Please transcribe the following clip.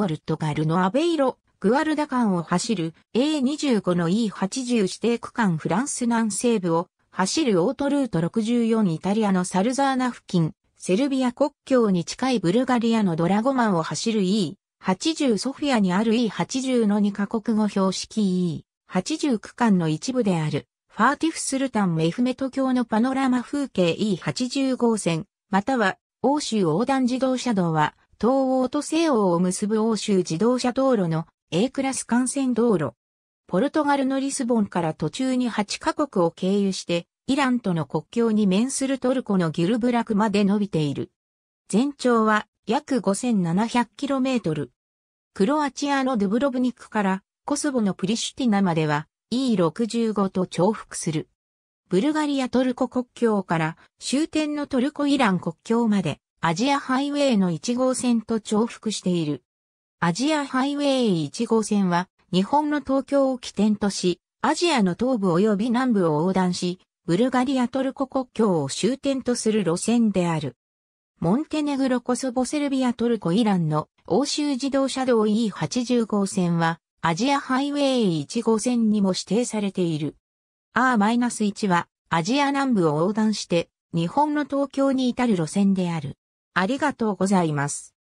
ポルトガルのアベイロ、グアルダ間を走る A25 の E80 指定区間フランス南西部を走るオートルート64イタリアのサルザーナ付近、セルビア国境に近いブルガリアのドラゴマンを走る E80 ソフィアにある E80 の2カ国語標識 E80 区間の一部であるファーティフスルタンメフメト教のパノラマ風景 E80 号線、または欧州横断自動車道は東欧と西欧を結ぶ欧州自動車道路の A クラス幹線道路。ポルトガルのリスボンから途中に8カ国を経由して、イランとの国境に面するトルコのギルブラクまで伸びている。全長は約 5700km。クロアチアのドゥブロブニクからコスボのプリシュティナまでは E65 と重複する。ブルガリアトルコ国境から終点のトルコイラン国境までアジアハイウェイの1号線と重複している。アジアハイウェイ1号線は、日本の東京を起点とし、アジアの東部及び南部を横断し、ブルガリアトルコ国境を終点とする路線である。モンテネグロコソボセルビアトルコイランの欧州自動車道 E80 号線は、アジアハイウェイ1号線にも指定されている。R-1 は、アジア南部を横断して、日本の東京に至る路線である。ありがとうございます。